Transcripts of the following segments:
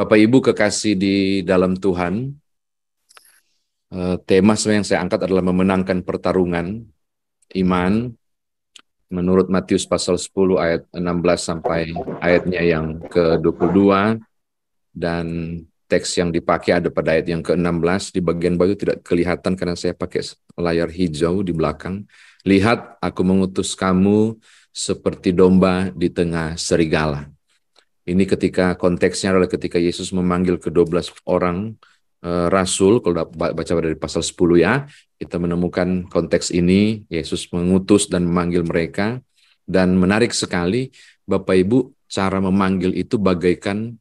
Bapak Ibu kekasih di dalam Tuhan, eh, tema yang saya angkat adalah memenangkan pertarungan iman menurut Matius pasal 10 ayat 16 sampai ayatnya yang ke-22 dan teks yang dipakai ada pada ayat yang ke-16 di bagian bawah itu tidak kelihatan karena saya pakai layar hijau di belakang. Lihat aku mengutus kamu seperti domba di tengah serigala. Ini ketika konteksnya adalah ketika Yesus memanggil ke-12 orang uh, rasul, kalau baca dari pasal 10 ya, kita menemukan konteks ini, Yesus mengutus dan memanggil mereka, dan menarik sekali, Bapak Ibu, cara memanggil itu bagaikan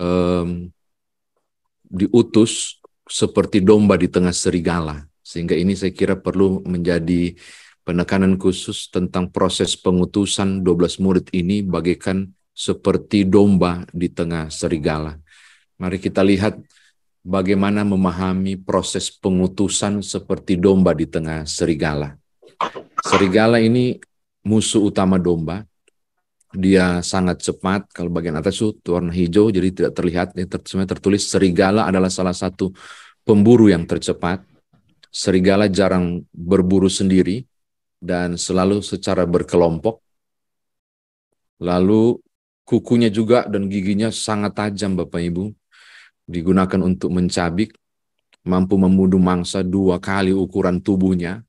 um, diutus seperti domba di tengah serigala. Sehingga ini saya kira perlu menjadi penekanan khusus tentang proses pengutusan 12 murid ini bagaikan seperti domba di tengah serigala. Mari kita lihat bagaimana memahami proses pengutusan seperti domba di tengah serigala. Serigala ini musuh utama domba. Dia sangat cepat, kalau bagian atas itu warna hijau, jadi tidak terlihat. Sebenarnya tertulis serigala adalah salah satu pemburu yang tercepat. Serigala jarang berburu sendiri dan selalu secara berkelompok. Lalu kukunya juga dan giginya sangat tajam Bapak Ibu. Digunakan untuk mencabik, mampu membunuh mangsa dua kali ukuran tubuhnya.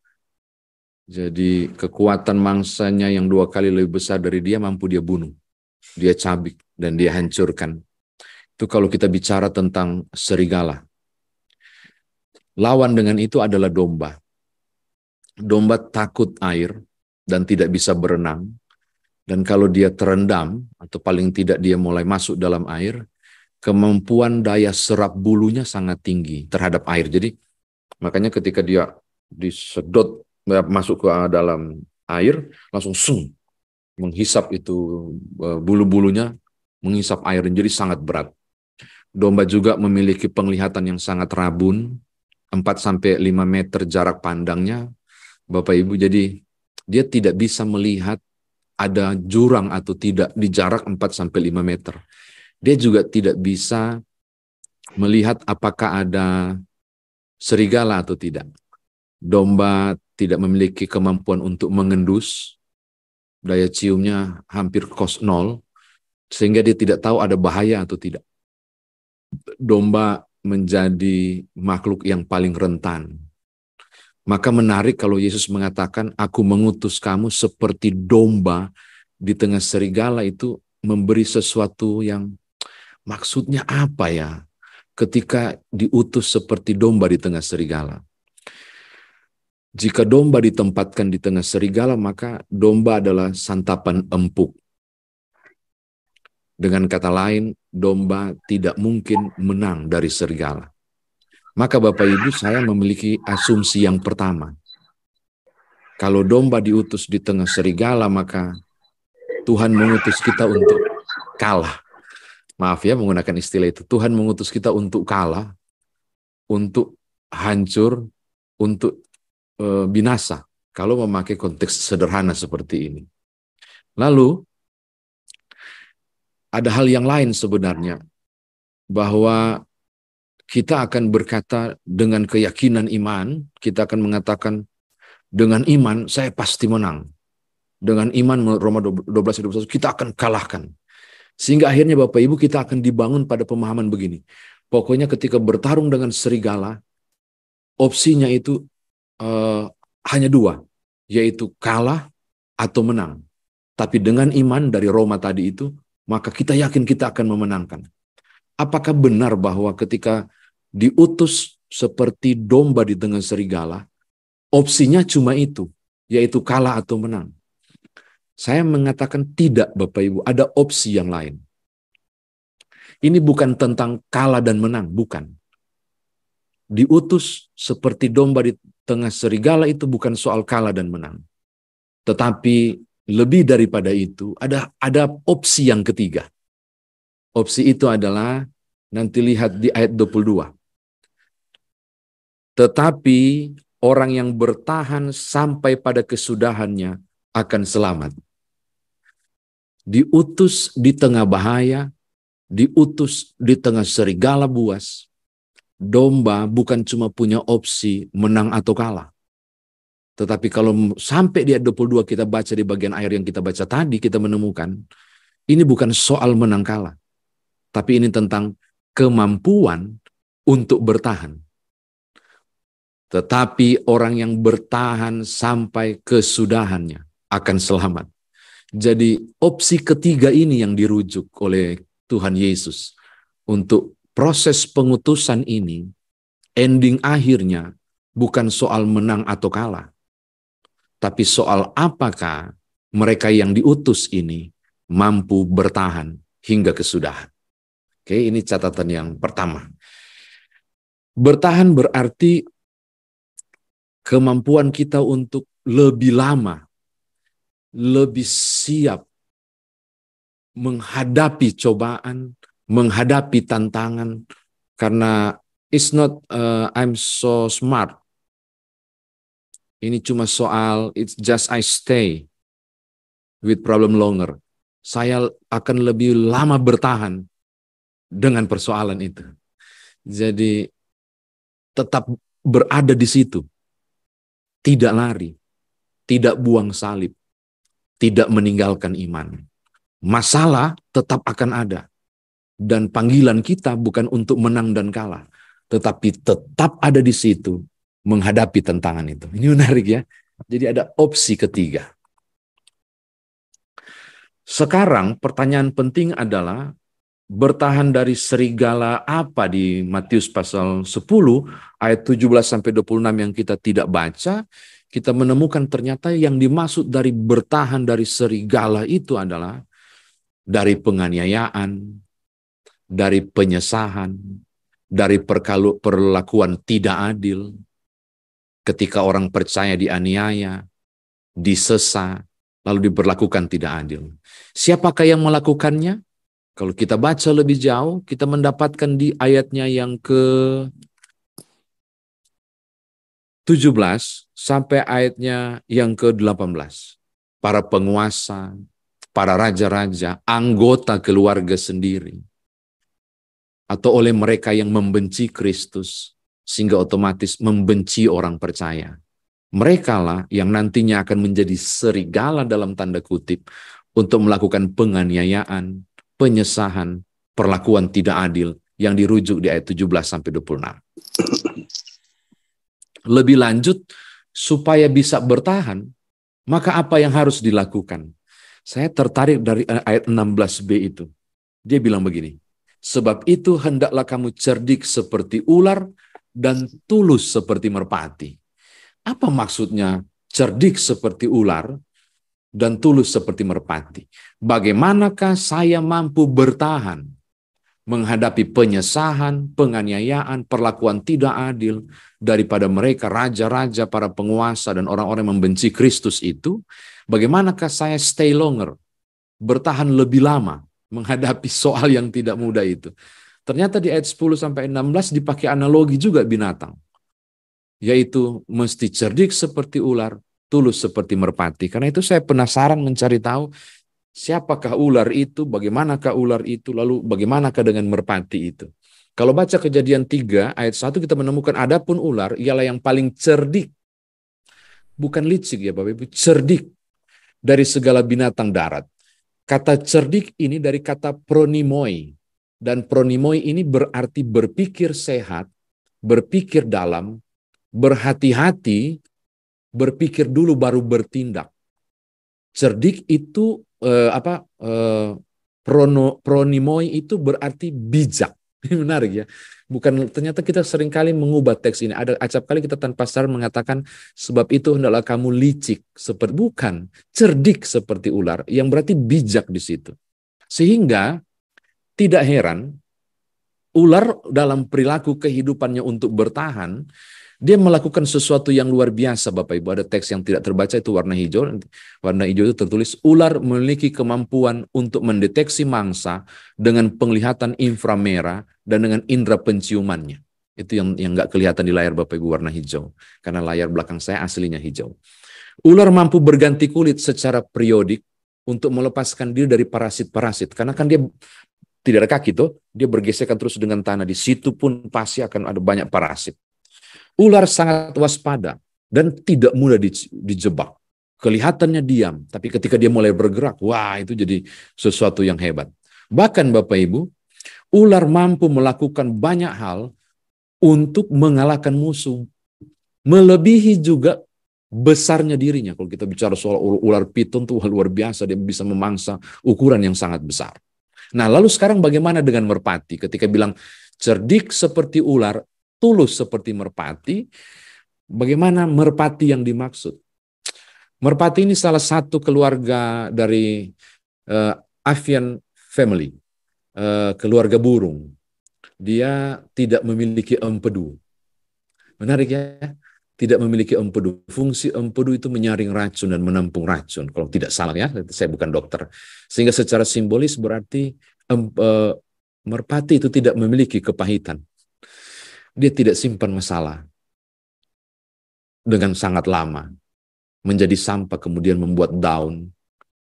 Jadi kekuatan mangsanya yang dua kali lebih besar dari dia mampu dia bunuh. Dia cabik dan dia hancurkan. Itu kalau kita bicara tentang serigala. Lawan dengan itu adalah domba. Domba takut air dan tidak bisa berenang dan kalau dia terendam, atau paling tidak dia mulai masuk dalam air, kemampuan daya serap bulunya sangat tinggi terhadap air. Jadi makanya ketika dia disedot eh, masuk ke dalam air, langsung sung menghisap itu eh, bulu-bulunya, menghisap air jadi sangat berat. Domba juga memiliki penglihatan yang sangat rabun, 4 sampai 5 meter jarak pandangnya. Bapak Ibu jadi dia tidak bisa melihat ada jurang atau tidak di jarak 4 sampai 5 meter. Dia juga tidak bisa melihat apakah ada serigala atau tidak. Domba tidak memiliki kemampuan untuk mengendus, daya ciumnya hampir kos nol, sehingga dia tidak tahu ada bahaya atau tidak. Domba menjadi makhluk yang paling rentan maka menarik kalau Yesus mengatakan, aku mengutus kamu seperti domba di tengah serigala itu memberi sesuatu yang maksudnya apa ya? Ketika diutus seperti domba di tengah serigala. Jika domba ditempatkan di tengah serigala, maka domba adalah santapan empuk. Dengan kata lain, domba tidak mungkin menang dari serigala. Maka Bapak Ibu saya memiliki asumsi yang pertama. Kalau domba diutus di tengah serigala maka Tuhan mengutus kita untuk kalah. Maaf ya menggunakan istilah itu. Tuhan mengutus kita untuk kalah, untuk hancur, untuk e, binasa. Kalau memakai konteks sederhana seperti ini. Lalu ada hal yang lain sebenarnya bahwa kita akan berkata dengan keyakinan iman, kita akan mengatakan dengan iman saya pasti menang. Dengan iman Roma 12 21 kita akan kalahkan. Sehingga akhirnya Bapak Ibu kita akan dibangun pada pemahaman begini. Pokoknya ketika bertarung dengan serigala, opsinya itu uh, hanya dua, yaitu kalah atau menang. Tapi dengan iman dari Roma tadi itu, maka kita yakin kita akan memenangkan. Apakah benar bahwa ketika diutus seperti domba di tengah serigala, opsinya cuma itu, yaitu kalah atau menang? Saya mengatakan tidak, Bapak Ibu, ada opsi yang lain. Ini bukan tentang kalah dan menang, bukan. Diutus seperti domba di tengah serigala itu bukan soal kalah dan menang. Tetapi lebih daripada itu, ada ada opsi yang ketiga. Opsi itu adalah nanti lihat di ayat 22. Tetapi orang yang bertahan sampai pada kesudahannya akan selamat. Diutus di tengah bahaya, diutus di tengah serigala buas. Domba bukan cuma punya opsi menang atau kalah. Tetapi kalau sampai di ayat 22 kita baca di bagian air yang kita baca tadi, kita menemukan ini bukan soal menang kalah tapi ini tentang kemampuan untuk bertahan. Tetapi orang yang bertahan sampai kesudahannya akan selamat. Jadi opsi ketiga ini yang dirujuk oleh Tuhan Yesus untuk proses pengutusan ini, ending akhirnya bukan soal menang atau kalah, tapi soal apakah mereka yang diutus ini mampu bertahan hingga kesudahan. Oke, ini catatan yang pertama. Bertahan berarti kemampuan kita untuk lebih lama, lebih siap menghadapi cobaan, menghadapi tantangan karena it's not uh, I'm so smart. Ini cuma soal it's just I stay with problem longer. Saya akan lebih lama bertahan dengan persoalan itu. Jadi tetap berada di situ. Tidak lari, tidak buang salib, tidak meninggalkan iman. Masalah tetap akan ada. Dan panggilan kita bukan untuk menang dan kalah, tetapi tetap ada di situ menghadapi tantangan itu. Ini menarik ya. Jadi ada opsi ketiga. Sekarang pertanyaan penting adalah bertahan dari serigala apa di Matius pasal 10 ayat 17 sampai 26 yang kita tidak baca, kita menemukan ternyata yang dimaksud dari bertahan dari serigala itu adalah dari penganiayaan, dari penyesahan, dari perkalu perlakuan tidak adil, ketika orang percaya dianiaya, disesa, lalu diberlakukan tidak adil. Siapakah yang melakukannya? Kalau kita baca lebih jauh, kita mendapatkan di ayatnya yang ke 17 sampai ayatnya yang ke-18. Para penguasa, para raja-raja, anggota keluarga sendiri, atau oleh mereka yang membenci Kristus, sehingga otomatis membenci orang percaya. mereka lah yang nantinya akan menjadi serigala dalam tanda kutip untuk melakukan penganiayaan, penyesahan perlakuan tidak adil yang dirujuk di ayat 17 sampai 26. Lebih lanjut, supaya bisa bertahan, maka apa yang harus dilakukan? Saya tertarik dari ayat 16b itu. Dia bilang begini, sebab itu hendaklah kamu cerdik seperti ular dan tulus seperti merpati. Apa maksudnya cerdik seperti ular dan tulus seperti merpati. Bagaimanakah saya mampu bertahan menghadapi penyesahan, penganiayaan, perlakuan tidak adil daripada mereka raja-raja, para penguasa dan orang-orang yang membenci Kristus itu? Bagaimanakah saya stay longer, bertahan lebih lama menghadapi soal yang tidak mudah itu? Ternyata di ayat 10 sampai 16 dipakai analogi juga binatang. Yaitu mesti cerdik seperti ular, tulus seperti merpati. Karena itu saya penasaran mencari tahu siapakah ular itu, bagaimanakah ular itu, lalu bagaimanakah dengan merpati itu. Kalau baca kejadian 3 ayat 1 kita menemukan adapun ular ialah yang paling cerdik. Bukan licik ya Bapak Ibu, cerdik dari segala binatang darat. Kata cerdik ini dari kata pronimoi. Dan pronimoi ini berarti berpikir sehat, berpikir dalam, berhati-hati, berpikir dulu baru bertindak. Cerdik itu eh, apa eh, prono, pronimoi itu berarti bijak. Ini menarik ya. Bukan ternyata kita seringkali mengubah teks ini. Ada acap kali kita tanpa sadar mengatakan sebab itu hendaklah kamu licik seperti bukan cerdik seperti ular yang berarti bijak di situ. Sehingga tidak heran ular dalam perilaku kehidupannya untuk bertahan dia melakukan sesuatu yang luar biasa Bapak Ibu. Ada teks yang tidak terbaca itu warna hijau. Warna hijau itu tertulis ular memiliki kemampuan untuk mendeteksi mangsa dengan penglihatan inframerah dan dengan indera penciumannya. Itu yang yang nggak kelihatan di layar Bapak Ibu warna hijau. Karena layar belakang saya aslinya hijau. Ular mampu berganti kulit secara periodik untuk melepaskan diri dari parasit-parasit. Karena kan dia tidak ada kaki tuh, dia bergesekan terus dengan tanah. Di situ pun pasti akan ada banyak parasit. Ular sangat waspada dan tidak mudah dijebak. Kelihatannya diam, tapi ketika dia mulai bergerak, wah itu jadi sesuatu yang hebat. Bahkan Bapak Ibu, ular mampu melakukan banyak hal untuk mengalahkan musuh. Melebihi juga besarnya dirinya. Kalau kita bicara soal ular piton itu luar biasa, dia bisa memangsa ukuran yang sangat besar. Nah, lalu sekarang bagaimana dengan merpati? Ketika bilang cerdik seperti ular, tulus seperti merpati, bagaimana merpati yang dimaksud? Merpati ini salah satu keluarga dari uh, avian family, uh, keluarga burung. Dia tidak memiliki empedu. Menarik ya? Tidak memiliki empedu. Fungsi empedu itu menyaring racun dan menampung racun. Kalau tidak salah ya, saya bukan dokter. Sehingga secara simbolis berarti um, uh, merpati itu tidak memiliki kepahitan dia tidak simpan masalah dengan sangat lama. Menjadi sampah kemudian membuat daun,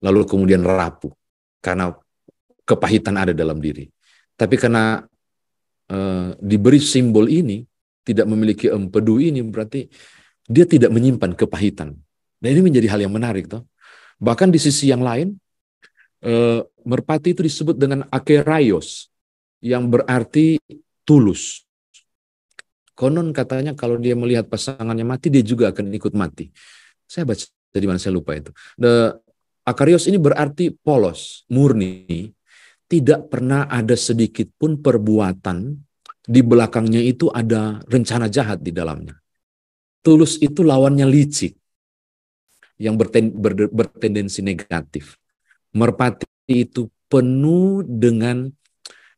lalu kemudian rapuh karena kepahitan ada dalam diri. Tapi karena uh, diberi simbol ini, tidak memiliki empedu ini berarti dia tidak menyimpan kepahitan. Dan ini menjadi hal yang menarik. Toh. Bahkan di sisi yang lain, uh, merpati itu disebut dengan akeraios, yang berarti tulus. Konon katanya kalau dia melihat pasangannya mati, dia juga akan ikut mati. Saya baca dari mana saya lupa itu. The Akarios ini berarti polos, murni, tidak pernah ada sedikit pun perbuatan di belakangnya itu ada rencana jahat di dalamnya. Tulus itu lawannya licik yang berten, ber, bertendensi negatif. Merpati itu penuh dengan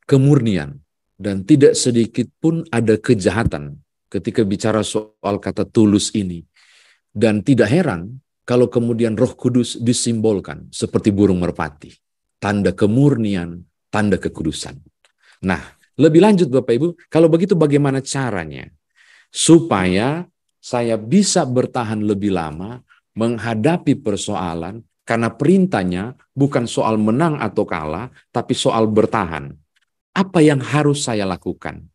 kemurnian, dan tidak sedikit pun ada kejahatan ketika bicara soal kata tulus ini. Dan tidak heran kalau kemudian Roh Kudus disimbolkan seperti burung merpati, tanda kemurnian, tanda kekudusan. Nah, lebih lanjut Bapak Ibu, kalau begitu bagaimana caranya supaya saya bisa bertahan lebih lama menghadapi persoalan karena perintahnya bukan soal menang atau kalah, tapi soal bertahan. Apa yang harus saya lakukan?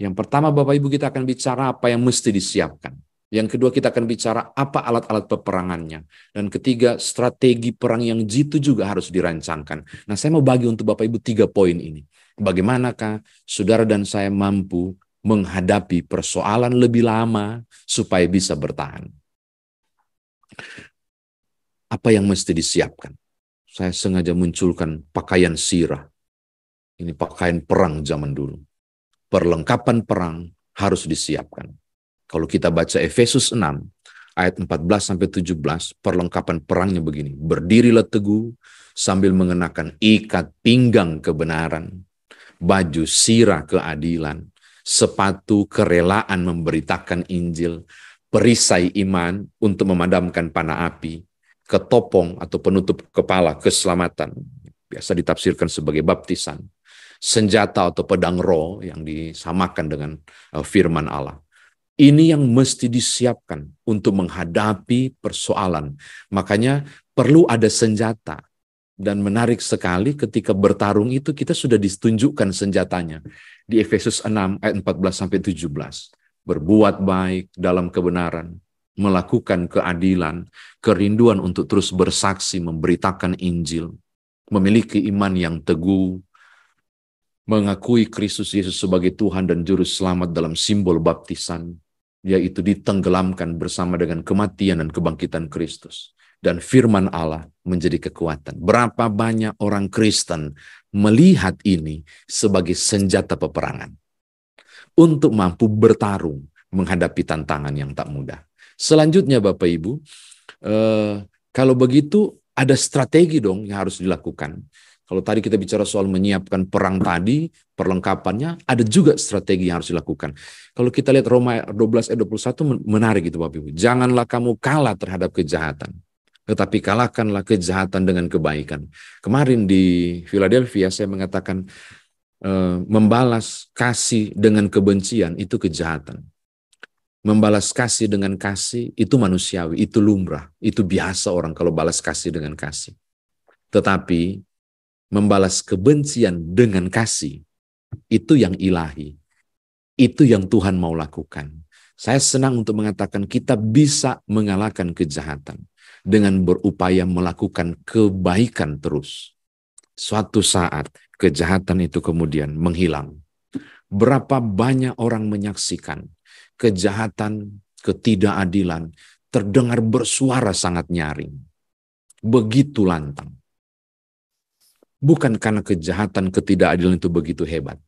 Yang pertama Bapak Ibu kita akan bicara apa yang mesti disiapkan. Yang kedua kita akan bicara apa alat-alat peperangannya. Dan ketiga strategi perang yang jitu juga harus dirancangkan. Nah saya mau bagi untuk Bapak Ibu tiga poin ini. Bagaimanakah saudara dan saya mampu menghadapi persoalan lebih lama supaya bisa bertahan. Apa yang mesti disiapkan? Saya sengaja munculkan pakaian sirah. Ini pakaian perang zaman dulu. Perlengkapan perang harus disiapkan. Kalau kita baca Efesus 6 ayat 14 sampai 17, perlengkapan perangnya begini. Berdirilah teguh sambil mengenakan ikat pinggang kebenaran, baju sirah keadilan, sepatu kerelaan memberitakan Injil, perisai iman untuk memadamkan panah api, ketopong atau penutup kepala keselamatan. Biasa ditafsirkan sebagai baptisan senjata atau pedang roh yang disamakan dengan eh, firman Allah. Ini yang mesti disiapkan untuk menghadapi persoalan. Makanya perlu ada senjata. Dan menarik sekali ketika bertarung itu kita sudah ditunjukkan senjatanya. Di Efesus 6 ayat 14 sampai 17. Berbuat baik dalam kebenaran, melakukan keadilan, kerinduan untuk terus bersaksi memberitakan Injil, memiliki iman yang teguh, mengakui Kristus Yesus sebagai Tuhan dan Juru Selamat dalam simbol baptisan, yaitu ditenggelamkan bersama dengan kematian dan kebangkitan Kristus. Dan firman Allah menjadi kekuatan. Berapa banyak orang Kristen melihat ini sebagai senjata peperangan. Untuk mampu bertarung menghadapi tantangan yang tak mudah. Selanjutnya Bapak Ibu, eh, kalau begitu ada strategi dong yang harus dilakukan. Kalau tadi kita bicara soal menyiapkan perang tadi, perlengkapannya, ada juga strategi yang harus dilakukan. Kalau kita lihat Roma 12 ayat 21 menarik itu Bapak Ibu. Janganlah kamu kalah terhadap kejahatan, tetapi kalahkanlah kejahatan dengan kebaikan. Kemarin di Philadelphia saya mengatakan e, membalas kasih dengan kebencian itu kejahatan. Membalas kasih dengan kasih itu manusiawi, itu lumrah, itu biasa orang kalau balas kasih dengan kasih. Tetapi membalas kebencian dengan kasih, itu yang ilahi. Itu yang Tuhan mau lakukan. Saya senang untuk mengatakan kita bisa mengalahkan kejahatan dengan berupaya melakukan kebaikan terus. Suatu saat kejahatan itu kemudian menghilang. Berapa banyak orang menyaksikan kejahatan, ketidakadilan terdengar bersuara sangat nyaring. Begitu lantang. Bukan karena kejahatan ketidakadilan itu begitu hebat.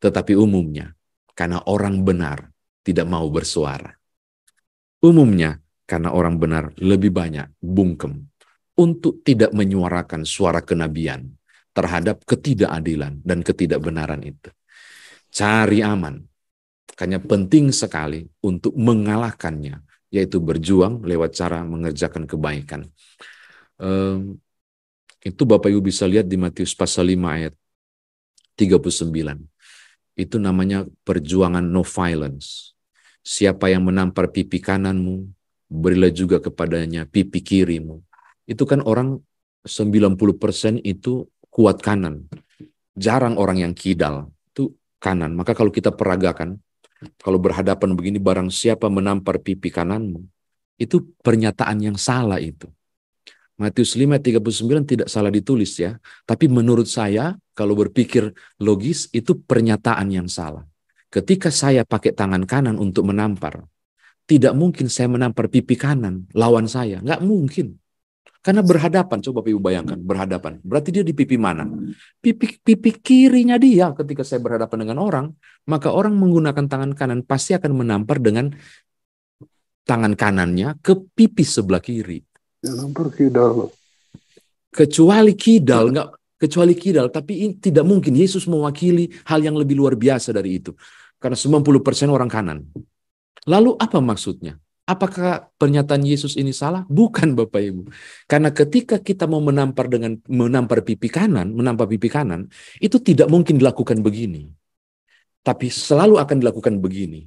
Tetapi umumnya, karena orang benar tidak mau bersuara. Umumnya, karena orang benar lebih banyak bungkem untuk tidak menyuarakan suara kenabian terhadap ketidakadilan dan ketidakbenaran itu. Cari aman. Karena penting sekali untuk mengalahkannya, yaitu berjuang lewat cara mengerjakan kebaikan. Itu Bapak Ibu bisa lihat di Matius pasal 5 ayat 39. Itu namanya perjuangan no violence. Siapa yang menampar pipi kananmu, berilah juga kepadanya pipi kirimu. Itu kan orang 90% itu kuat kanan. Jarang orang yang kidal, itu kanan. Maka kalau kita peragakan, kalau berhadapan begini barang siapa menampar pipi kananmu, itu pernyataan yang salah itu. Matius 5:39 tidak salah ditulis ya. Tapi menurut saya kalau berpikir logis itu pernyataan yang salah. Ketika saya pakai tangan kanan untuk menampar, tidak mungkin saya menampar pipi kanan lawan saya, nggak mungkin. Karena berhadapan, coba Ibu bayangkan, berhadapan. Berarti dia di pipi mana? Pipi pipi kirinya dia ketika saya berhadapan dengan orang, maka orang menggunakan tangan kanan pasti akan menampar dengan tangan kanannya ke pipi sebelah kiri. Jangan ya kidal. Kecuali kidal, enggak kecuali kidal, tapi ini tidak mungkin Yesus mewakili hal yang lebih luar biasa dari itu. Karena 90% orang kanan. Lalu apa maksudnya? Apakah pernyataan Yesus ini salah? Bukan Bapak Ibu. Karena ketika kita mau menampar dengan menampar pipi kanan, menampar pipi kanan, itu tidak mungkin dilakukan begini. Tapi selalu akan dilakukan begini.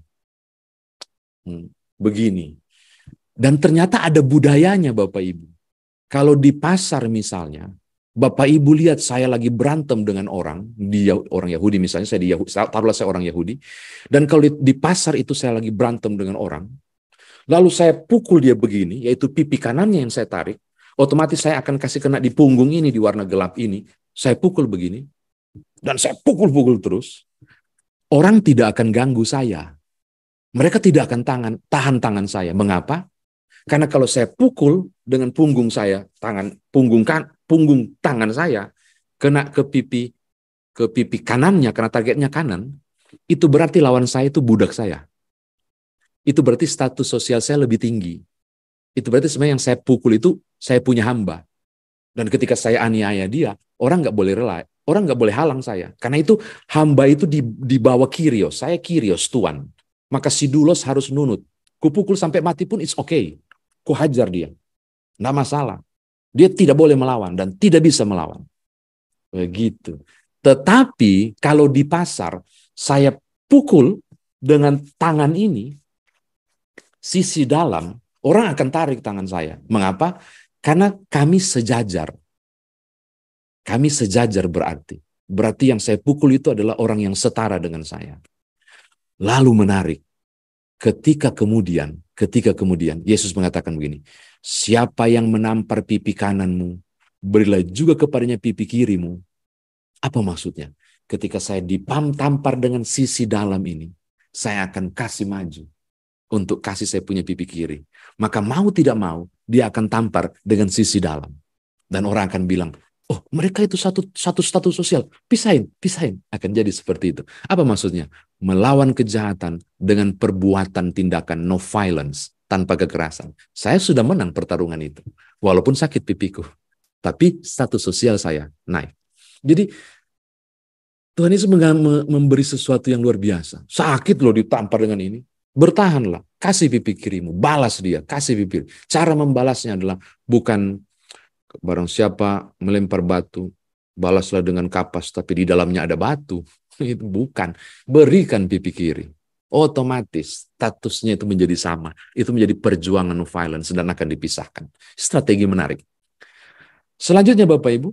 Hmm, begini. Dan ternyata ada budayanya Bapak Ibu. Kalau di pasar misalnya, Bapak Ibu lihat saya lagi berantem dengan orang, di orang Yahudi misalnya, saya di Yahudi, taruhlah saya orang Yahudi. Dan kalau di, pasar itu saya lagi berantem dengan orang, lalu saya pukul dia begini, yaitu pipi kanannya yang saya tarik, otomatis saya akan kasih kena di punggung ini, di warna gelap ini. Saya pukul begini, dan saya pukul-pukul terus. Orang tidak akan ganggu saya. Mereka tidak akan tangan, tahan tangan saya. Mengapa? Karena kalau saya pukul dengan punggung saya, tangan punggung kan punggung tangan saya kena ke pipi ke pipi kanannya karena targetnya kanan, itu berarti lawan saya itu budak saya. Itu berarti status sosial saya lebih tinggi. Itu berarti sebenarnya yang saya pukul itu saya punya hamba. Dan ketika saya aniaya dia, orang nggak boleh rela, orang nggak boleh halang saya. Karena itu hamba itu di, dibawa kirios, saya kirios Tuan. Maka si dulos harus nunut. Kupukul sampai mati pun it's okay kuhajar dia. tidak masalah. Dia tidak boleh melawan dan tidak bisa melawan. Begitu. Tetapi kalau di pasar saya pukul dengan tangan ini, sisi dalam, orang akan tarik tangan saya. Mengapa? Karena kami sejajar. Kami sejajar berarti. Berarti yang saya pukul itu adalah orang yang setara dengan saya. Lalu menarik. Ketika kemudian, ketika kemudian Yesus mengatakan begini, siapa yang menampar pipi kananmu, berilah juga kepadanya pipi kirimu. Apa maksudnya? Ketika saya dipam-tampar dengan sisi dalam ini, saya akan kasih maju untuk kasih saya punya pipi kiri. Maka mau tidak mau, dia akan tampar dengan sisi dalam. Dan orang akan bilang, Oh, mereka itu satu satu status sosial. Pisahin, pisahin. Akan jadi seperti itu. Apa maksudnya? Melawan kejahatan dengan perbuatan tindakan no violence, tanpa kekerasan. Saya sudah menang pertarungan itu. Walaupun sakit pipiku. Tapi status sosial saya naik. Jadi Tuhan Yesus memberi sesuatu yang luar biasa. Sakit loh ditampar dengan ini. Bertahanlah, kasih pipi kirimu, balas dia, kasih pipi. Cara membalasnya adalah bukan barang siapa melempar batu, balaslah dengan kapas, tapi di dalamnya ada batu. Itu bukan. Berikan pipi kiri. Otomatis statusnya itu menjadi sama. Itu menjadi perjuangan no violence dan akan dipisahkan. Strategi menarik. Selanjutnya Bapak Ibu,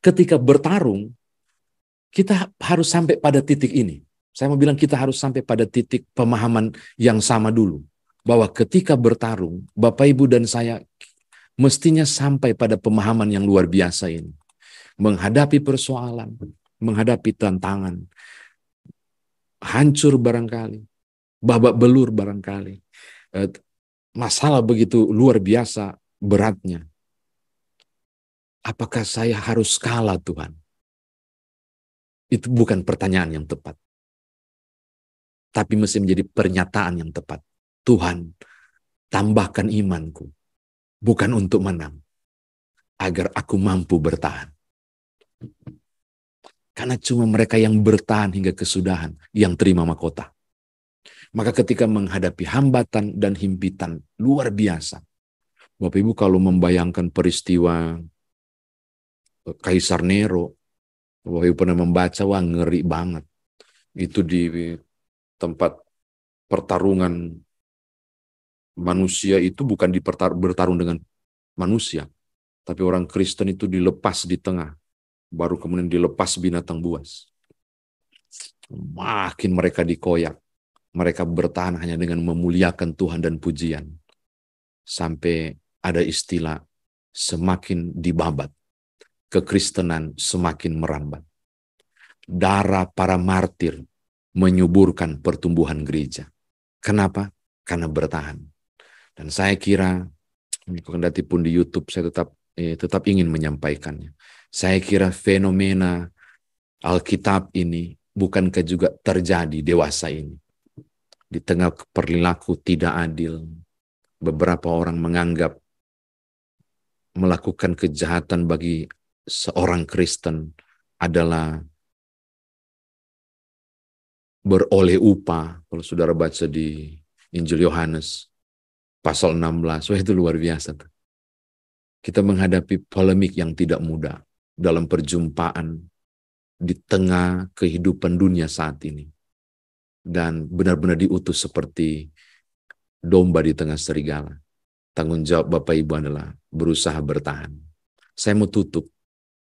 ketika bertarung, kita harus sampai pada titik ini. Saya mau bilang kita harus sampai pada titik pemahaman yang sama dulu. Bahwa ketika bertarung, Bapak Ibu dan saya mestinya sampai pada pemahaman yang luar biasa ini. Menghadapi persoalan, menghadapi tantangan, hancur barangkali, babak belur barangkali. Eh, masalah begitu luar biasa beratnya. Apakah saya harus kalah Tuhan? Itu bukan pertanyaan yang tepat. Tapi mesti menjadi pernyataan yang tepat. Tuhan, tambahkan imanku bukan untuk menang, agar aku mampu bertahan. Karena cuma mereka yang bertahan hingga kesudahan yang terima mahkota. Maka ketika menghadapi hambatan dan himpitan luar biasa, Bapak Ibu kalau membayangkan peristiwa eh, Kaisar Nero, Bapak Ibu pernah membaca, wah ngeri banget. Itu di tempat pertarungan manusia itu bukan bertarung dengan manusia, tapi orang Kristen itu dilepas di tengah, baru kemudian dilepas binatang buas. Makin mereka dikoyak, mereka bertahan hanya dengan memuliakan Tuhan dan pujian. Sampai ada istilah semakin dibabat, kekristenan semakin merambat. Darah para martir menyuburkan pertumbuhan gereja. Kenapa? Karena bertahan dan saya kira, kendati pun di YouTube saya tetap eh, tetap ingin menyampaikannya. Saya kira fenomena Alkitab ini bukankah juga terjadi dewasa ini. Di tengah perilaku tidak adil, beberapa orang menganggap melakukan kejahatan bagi seorang Kristen adalah beroleh upah. Kalau saudara baca di Injil Yohanes, pasal 16. Wah itu luar biasa. Tuh. Kita menghadapi polemik yang tidak mudah dalam perjumpaan di tengah kehidupan dunia saat ini. Dan benar-benar diutus seperti domba di tengah serigala. Tanggung jawab Bapak Ibu adalah berusaha bertahan. Saya mau tutup,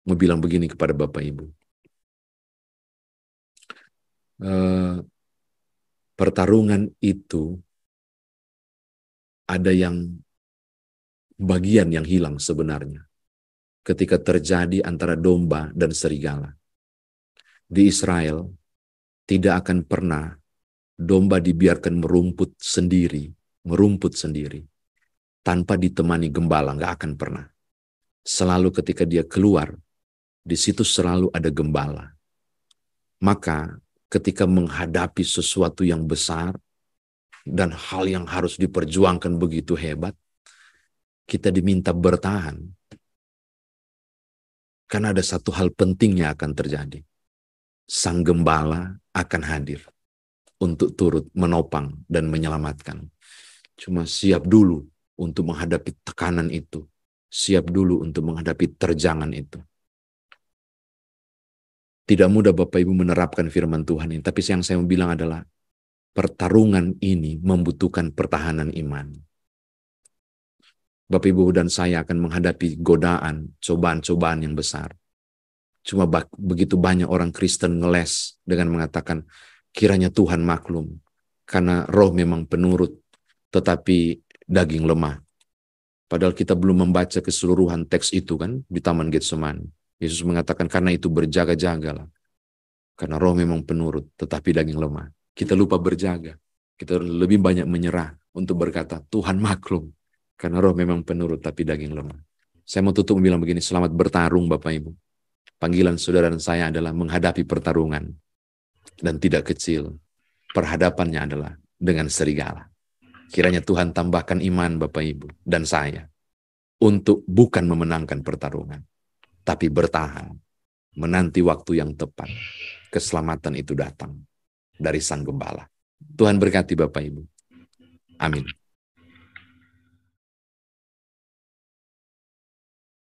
mau bilang begini kepada Bapak Ibu. E, pertarungan itu ada yang bagian yang hilang sebenarnya ketika terjadi antara domba dan serigala. Di Israel tidak akan pernah domba dibiarkan merumput sendiri, merumput sendiri tanpa ditemani gembala, nggak akan pernah. Selalu ketika dia keluar, di situ selalu ada gembala. Maka ketika menghadapi sesuatu yang besar, dan hal yang harus diperjuangkan begitu hebat, kita diminta bertahan. Karena ada satu hal penting yang akan terjadi. Sang Gembala akan hadir untuk turut menopang dan menyelamatkan. Cuma siap dulu untuk menghadapi tekanan itu. Siap dulu untuk menghadapi terjangan itu. Tidak mudah Bapak Ibu menerapkan firman Tuhan ini. Tapi yang saya mau bilang adalah pertarungan ini membutuhkan pertahanan iman. Bapak Ibu dan saya akan menghadapi godaan, cobaan-cobaan yang besar. Cuma begitu banyak orang Kristen ngeles dengan mengatakan kiranya Tuhan maklum karena roh memang penurut tetapi daging lemah. Padahal kita belum membaca keseluruhan teks itu kan di Taman Getsemani. Yesus mengatakan karena itu berjaga-jagalah. Karena roh memang penurut tetapi daging lemah kita lupa berjaga. Kita lebih banyak menyerah untuk berkata, Tuhan maklum. Karena roh memang penurut, tapi daging lemah. Saya mau tutup bilang begini, selamat bertarung Bapak Ibu. Panggilan saudara dan saya adalah menghadapi pertarungan. Dan tidak kecil. Perhadapannya adalah dengan serigala. Kiranya Tuhan tambahkan iman Bapak Ibu dan saya. Untuk bukan memenangkan pertarungan. Tapi bertahan. Menanti waktu yang tepat. Keselamatan itu datang dari Sang Gembala. Tuhan berkati Bapak Ibu. Amin.